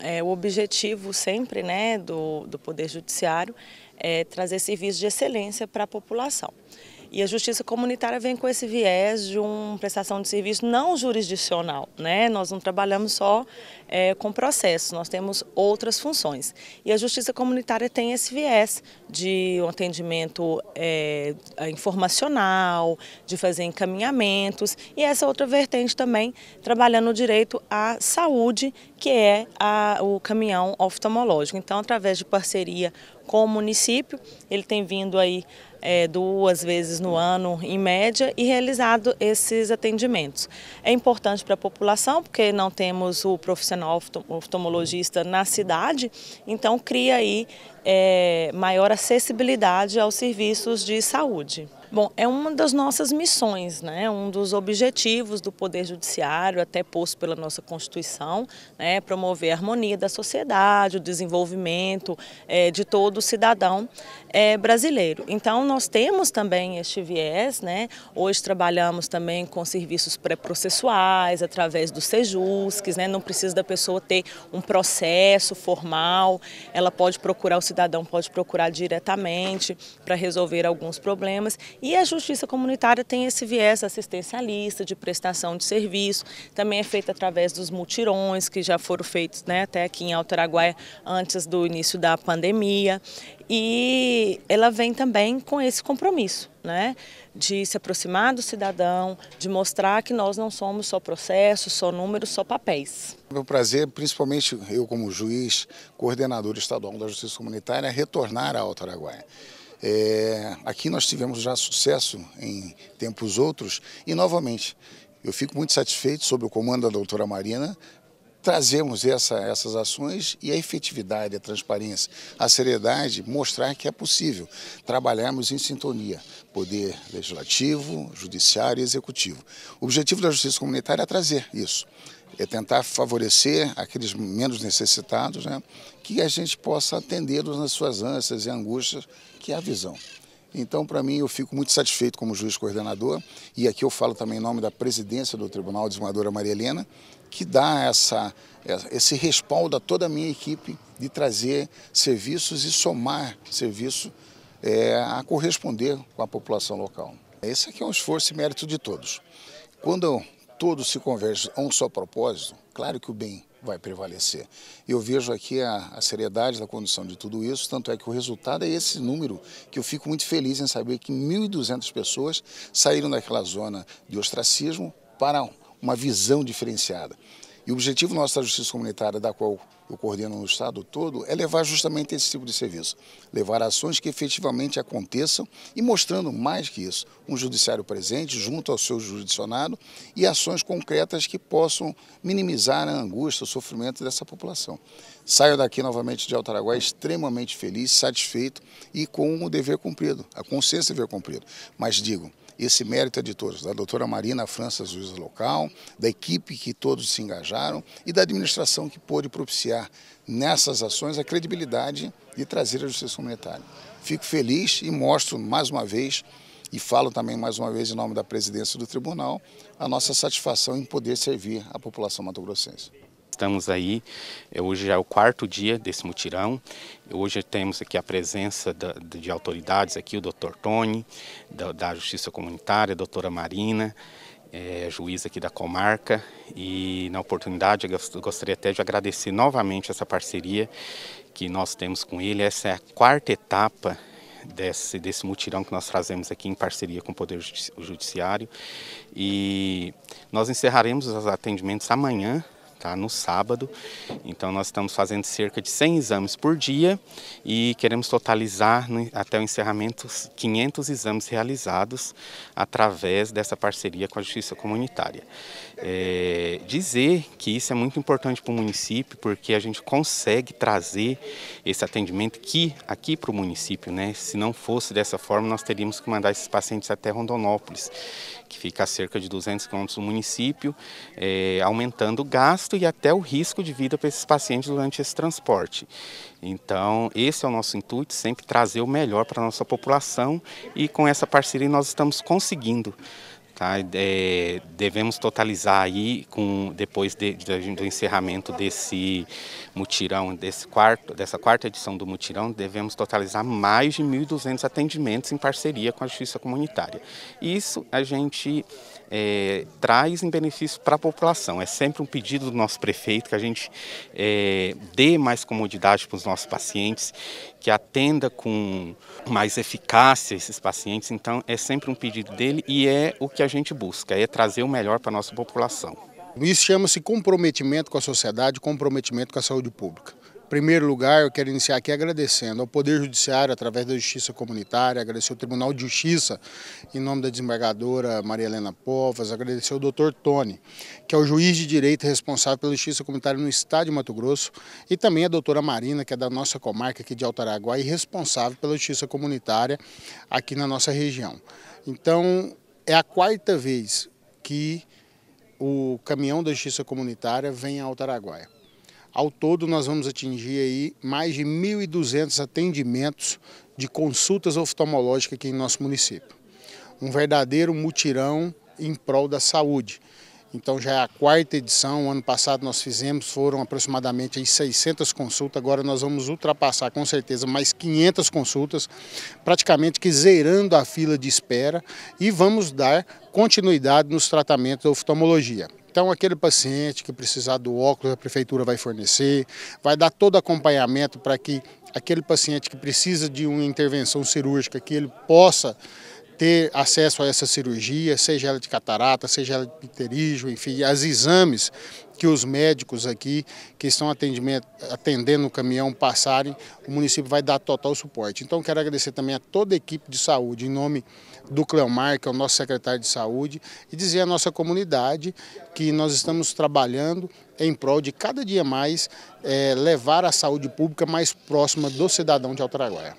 é, o objetivo sempre né, do, do Poder Judiciário é trazer serviços de excelência para a população. E a justiça comunitária vem com esse viés de uma prestação de serviço não jurisdicional. Né? Nós não trabalhamos só é, com processos, nós temos outras funções. E a justiça comunitária tem esse viés de um atendimento é, informacional, de fazer encaminhamentos e essa outra vertente também trabalhando o direito à saúde, que é a, o caminhão oftalmológico. Então, através de parceria com o município. Ele tem vindo aí é, duas vezes no ano, em média, e realizado esses atendimentos. É importante para a população, porque não temos o profissional oftalmologista na cidade, então cria aí é, maior acessibilidade aos serviços de saúde. Bom, é uma das nossas missões, né? um dos objetivos do Poder Judiciário, até posto pela nossa Constituição, né? promover a harmonia da sociedade, o desenvolvimento é, de todo cidadão é, brasileiro. Então, nós temos também este viés, né? hoje trabalhamos também com serviços pré-processuais, através dos SEJUSCs, né? não precisa da pessoa ter um processo formal, ela pode procurar, o cidadão pode procurar diretamente para resolver alguns problemas e a justiça comunitária tem esse viés assistencialista, de prestação de serviço, também é feita através dos mutirões que já foram feitos né, até aqui em Alto Araguaia antes do início da pandemia. E ela vem também com esse compromisso, né, de se aproximar do cidadão, de mostrar que nós não somos só processos, só números, só papéis. É um prazer, principalmente eu como juiz, coordenador estadual da Justiça Comunitária, é retornar a Araguaia. É, aqui nós tivemos já sucesso em tempos outros e, novamente, eu fico muito satisfeito sobre o comando da doutora Marina, trazemos essa, essas ações e a efetividade, a transparência, a seriedade, mostrar que é possível trabalharmos em sintonia, poder legislativo, judiciário e executivo. O objetivo da justiça comunitária é trazer isso é tentar favorecer aqueles menos necessitados, né, que a gente possa atendê-los nas suas ânsias e angústias, que é a visão. Então, para mim, eu fico muito satisfeito como juiz coordenador, e aqui eu falo também em nome da presidência do Tribunal, desembargadora Maria Helena, que dá essa, é, esse respaldo a toda a minha equipe de trazer serviços e somar serviço é, a corresponder com a população local. Esse aqui é um esforço e mérito de todos. Quando todos se convergem a um só propósito, claro que o bem vai prevalecer. Eu vejo aqui a, a, seriedade da condução de tudo isso, tanto é que o resultado é esse número, que eu fico muito feliz em saber que 1.200 pessoas saíram daquela zona de ostracismo para uma visão diferenciada. E o objetivo nosso da justiça comunitária, da qual eu coordeno no Estado todo, é levar justamente esse tipo de serviço. Levar ações que efetivamente aconteçam e mostrando mais que isso, um judiciário presente junto ao seu jurisdicionado e ações concretas que possam minimizar a angústia, o sofrimento dessa população. Saio daqui novamente de Altaraguá extremamente feliz, satisfeito e com o dever cumprido, a consciência de dever cumprido. Mas digo, esse mérito é de todos, da doutora Marina França, juíza local, da equipe que todos se engajaram e da administração que pôde propiciar colocar nessas ações a credibilidade e trazer a justiça comunitária. Fico feliz e mostro mais uma vez, e falo também mais uma vez em nome da presidência do tribunal, a nossa satisfação em poder servir a população mato-grossense estamos aí, é, hoje já é o quarto dia desse mutirão. Hoje temos aqui a presença de autoridades aqui, o doutor Tony, da, Justiça Comunitária, a doutora Marina, é, juiz aqui da comarca e na oportunidade eu gostaria até de agradecer novamente essa parceria que nós temos com ele. Essa é a quarta etapa desse, desse mutirão que nós trazemos aqui em parceria com o Poder Judiciário e nós encerraremos os atendimentos amanhã tá? no sábado. Então nós estamos fazendo cerca de 100 exames por dia e queremos totalizar até o encerramento 500 exames realizados através dessa parceria com a Justiça Comunitária. É, dizer que isso é muito importante para o município porque a gente consegue trazer esse atendimento aqui, aqui para o município. Né? Se não fosse dessa forma, nós teríamos que mandar esses pacientes até Rondonópolis, que fica a cerca de 200 quilômetros do município, é, aumentando o gasto e até o risco de vida para esses pacientes durante esse transporte. Então, esse é o nosso intuito, sempre trazer o melhor para a nossa população e com essa parceria nós estamos conseguindo Tá? É, devemos totalizar aí, com, depois de, de, do encerramento desse mutirão, desse quarto, dessa quarta edição do mutirão, devemos totalizar mais de 1.200 atendimentos em parceria com a Justiça Comunitária. Isso a gente é, traz em benefício para a população. É sempre um pedido do nosso prefeito que a gente é, dê mais comodidade para os nossos pacientes, que atenda com mais eficácia esses pacientes. Então, é sempre um pedido dele e é o que a gente busca, é trazer o melhor para a nossa população. Isso chama-se comprometimento com a sociedade, comprometimento com a saúde pública primeiro lugar, eu quero iniciar aqui agradecendo ao Poder Judiciário, através da Justiça Comunitária, agradecer ao Tribunal de Justiça, em nome da desembargadora Maria Helena Povas, agradecer ao doutor Tony, que é o juiz de direito responsável pela Justiça Comunitária no Estado de Mato Grosso, e também a doutora Marina, que é da nossa comarca aqui de Altaraguá e responsável pela Justiça Comunitária aqui na nossa região. Então, é a quarta vez que o caminhão da Justiça Comunitária vem a Altaraguaia. Ao todo, nós vamos atingir aí mais de 1.200 atendimentos de consultas oftalmológicas aqui em nosso município. Um verdadeiro mutirão em prol da saúde. Então já é a quarta edição, o ano passado nós fizemos, foram aproximadamente 600 consultas, agora nós vamos ultrapassar com certeza mais 500 consultas, praticamente que zerando a fila de espera e vamos dar continuidade nos tratamentos da oftalmologia. Então, aquele paciente que precisar do óculos, a prefeitura vai fornecer, vai dar todo acompanhamento para que aquele paciente que precisa de uma intervenção cirúrgica, que ele possa ter acesso a essa cirurgia, seja ela de catarata, seja ela de pterígio, enfim, as exames que os médicos aqui que estão atendendo o caminhão passarem, o município vai dar total suporte. Então quero agradecer também a toda a equipe de saúde, em nome do Cleomar, que é o nosso secretário de saúde, e dizer à nossa comunidade que nós estamos trabalhando em prol de cada dia mais é, levar a saúde pública mais próxima do cidadão de Altaraguaia.